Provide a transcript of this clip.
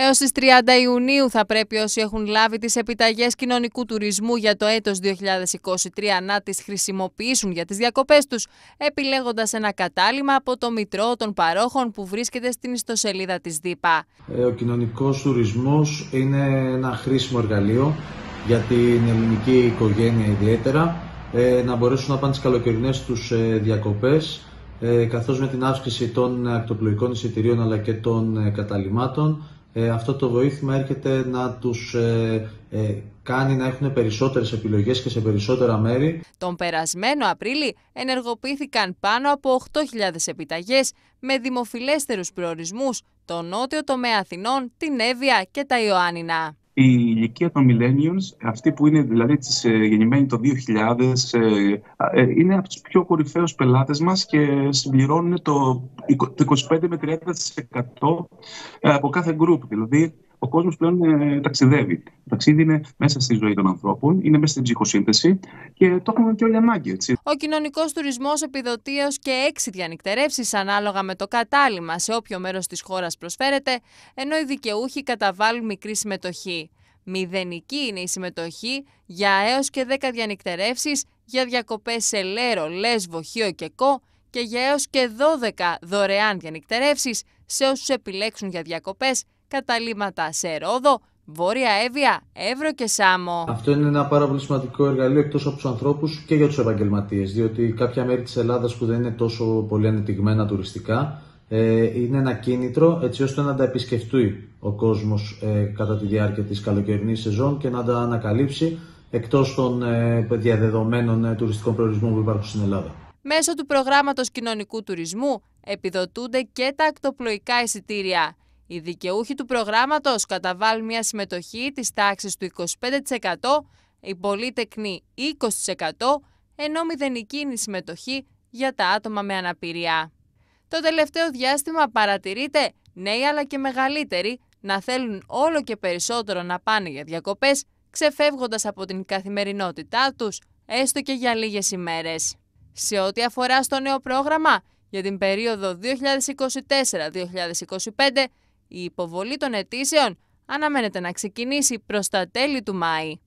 Έως τις 30 Ιουνίου θα πρέπει όσοι έχουν λάβει τις επιταγές κοινωνικού τουρισμού για το έτος 2023 να τις χρησιμοποιήσουν για τις διακοπές τους, επιλέγοντας ένα κατάλημα από το Μητρό των Παρόχων που βρίσκεται στην ιστοσελίδα της ΔΥΠΑ. Ε, ο κοινωνικός τουρισμός είναι ένα χρήσιμο εργαλείο για την ελληνική οικογένεια ιδιαίτερα ε, να μπορέσουν να πάνε τις καλοκαιρινές τους ε, διακοπές καθώς με την αύξηση των ακτοπλοϊκών εισιτηρίων αλλά και των καταλημάτων ε, αυτό το βοήθημα έρχεται να τους ε, ε, κάνει να έχουν περισσότερες επιλογές και σε περισσότερα μέρη. Τον περασμένο Απρίλη ενεργοποιήθηκαν πάνω από 8.000 επιταγές με δημοφιλέστερους προορισμούς τον νότιο τομέα Αθηνών, την Εύβοια και τα Ιωάννινα η ηλικία των millennials, αυτοί που είναι δηλαδή τις, ε, γεννημένοι το 2000, ε, ε, είναι από τους πιο κορυφαίους πελάτες μας και συμπληρώνουν το 25 με 30% από κάθε group. Δηλαδή ο κόσμος πλέον ε, ταξιδεύει. Το ταξίδι είναι μέσα στη ζωή των ανθρώπων, είναι μέσα στην ψυχοσύνθεση και το έχουμε και όλοι ανάγκη. Έτσι. Ο κοινωνικός τουρισμός επιδοτεί έω και έξι διανυκτερεύσει ανάλογα με το κατάλημα σε όποιο μέρος της χώρας προσφέρεται, ενώ οι δικαιούχοι καταβάλουν μικρή συμμετοχή. Μηδενική είναι η συμμετοχή για έως και 10 διανυκτερεύσεις για διακοπές σε Λέρο, Λέσβο, Χίο και Κο και για έως και 12 δωρεάν διανυκτερεύσεις σε όσους επιλέξουν για διακοπές καταλήμματα σε Ρόδο, Βόρεια Εύβοια, Εύρο και Σάμο. Αυτό είναι ένα πάρα πολύ σημαντικό εργαλείο εκτός από τους ανθρώπους και για τους επαγγελματίες, διότι κάποια μέρη της Ελλάδας που δεν είναι τόσο πολύ ανεπτυγμένα τουριστικά, ε, είναι ένα κίνητρο έτσι ώστε να τα επισκεφτεί ο κόσμος ε, κατά τη διάρκεια της καλοκαιρινής σεζόν και να τα ανακαλύψει εκτός των ε, διαδεδομένων ε, τουριστικών προορισμών που υπάρχουν στην Ελλάδα. Μέσω του προγράμματος κοινωνικού τουρισμού επιδοτούνται και τα ακτοπλοϊκά εισιτήρια. Οι δικαιούχοι του προγράμματος καταβάλουν μια συμμετοχή της τάξης του 25%, η πολύτεκνη 20%, ενώ μηδενική είναι η συμμετοχή για τα άτομα με αναπηρία. Το τελευταίο διάστημα παρατηρείται νέοι αλλά και μεγαλύτεροι να θέλουν όλο και περισσότερο να πάνε για διακοπές, ξεφεύγοντας από την καθημερινότητά τους, έστω και για λίγες ημέρες. Σε ό,τι αφορά στο νέο πρόγραμμα, για την περίοδο 2024-2025 η υποβολή των αιτήσεων αναμένεται να ξεκινήσει προς τα τέλη του Μάη.